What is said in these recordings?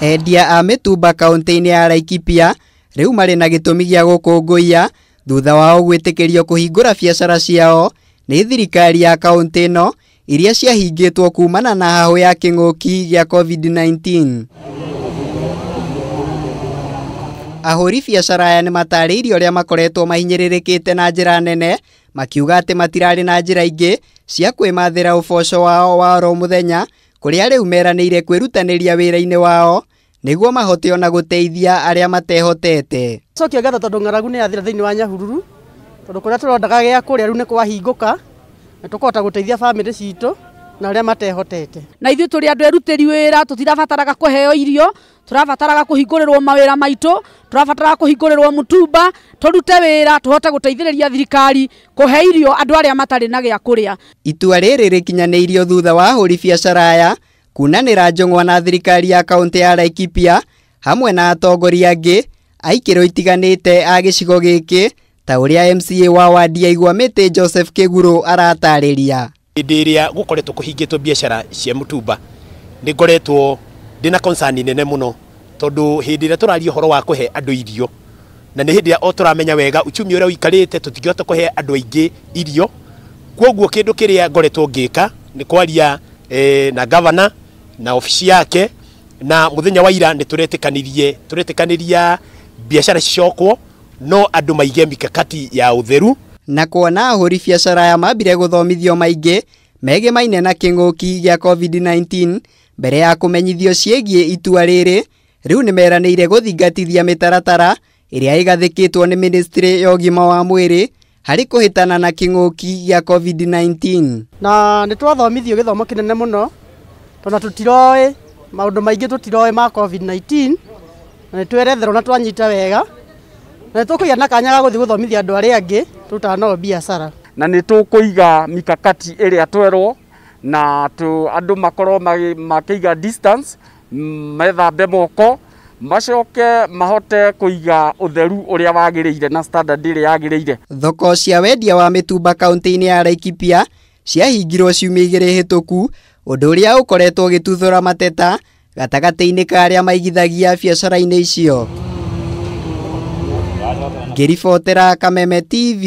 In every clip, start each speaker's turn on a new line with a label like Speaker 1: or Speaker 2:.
Speaker 1: endia a mĩtumba kaũntĩ-inĩ ya Laikipia rĩu marĩ na gĩtũmi gĩa gũkũngũiya thutha wao gwĩtĩkĩrio kũhingũra biacara ciao nĩ thirikari ya kaũntĩ ĩno iria ciahingĩtwo kumana na hahũ ya kĩng'ũki gĩa COVID-19. Ahũri biacara aya nĩ mataarĩirio ũrĩa makoretwo mahinyĩrĩrĩkĩte na njĩra nene, makiuga atĩ matirarĩ na njĩra ingĩ cia kwĩmathĩra ũboco wao wa oro mũthenya, kũrĩa rĩu meranĩire kwĩrutanĩria wĩra-inĩ wao niguo mahote ona guteithia aria matehotete
Speaker 2: cokia ngatho tondu ng'aragu ni athira thini wa nyahururu tondu kuria rä a tå rondaga gä a kå rä a rä u nä kwahingũka na tå kåhota gå teithia bamä citå na arĩa matehotete na ithuĩ tũrĩ andũ erutĩri
Speaker 3: wĩra tũtirabataraga kũheo irio tũrabataraga kũhingũrĩrwo mawĩra maitũ tũrabataraga kũhingũrĩrwo mũtumba tũrute wĩra tũhote gũteithĩrĩria thirikari kũhe irio andu aria matari na gĩa kũrĩa
Speaker 1: itua rĩrĩ irio thutha wa huri biacara aya kunanĩra njũng'wa na thirikari ya kaunti ya Laikipia hamwe na atongoria angĩ a ikĩro itiganĩte a gĩcigo gĩkĩ ta ũrĩa MCA wa wadi ya Igwa Mĩtĩ Joseph Kĩgurũ aratarĩria.
Speaker 4: Hĩndĩ ĩrĩa gũkoretwo kũhingĩtwo biacara cia mũtumba nĩ ngoretwo ndĩna concern nene muno tondu hindi ĩrĩa tũraria uhoro wa kuhe andũ irio na ni hindi ĩrĩa o tũramenya wega uchumi ũrĩa ũikarĩte tũtingĩhota kuhe andũ aingĩ irio kwoguo kindu kiria ngoretwo ngika ni kwaria eh, na governor na ofisi yake na muthenya wa ira nituretikanirie turetikaniria biashara cicokwo no andu maige mikakati ya utheru
Speaker 1: na kuona ahuri biacara ya mambire guthomithio maingi mege maine na king'uki gia covid-19 mbere ya kumenyithio ciegie itua rĩrĩ rĩu nĩ meranĩire gũthingatithia mĩtaratara ĩrĩa ĩgathĩkĩtwo ni ministry ya ũgima wa mwiri hari kuhitana na kĩng'ũki gĩa
Speaker 2: covid-19 na nĩ twathomithio gĩthomo kĩnene tona tutiroe maundu maingi tutiroe ma covid 19 na nitweretherwo na twanyita wega na nitukuiga na kanya ga guthii guthomithia andu aria angi tutanoo biacara
Speaker 5: na iga mikakati iria twerwo na tu andu makorwo makiiga distance methambe moko macoke mahote kuiga utheru uria wagiriire na standard iria yagiriire
Speaker 1: thoko cia wendia wa mitumba kaunti-ini ya Laikipia ciahingirwo ciumia igiri hituku ũndũ ũrĩa ũkoretwo ũgĩtuthũra mateta gatagatĩ-inĩ ka arĩa maigithagia biacara-inĩ icio. ngĩribotera Kameme TV,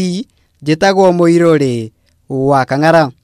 Speaker 1: njĩtagwo Mũirũrĩ wa Kang'ara.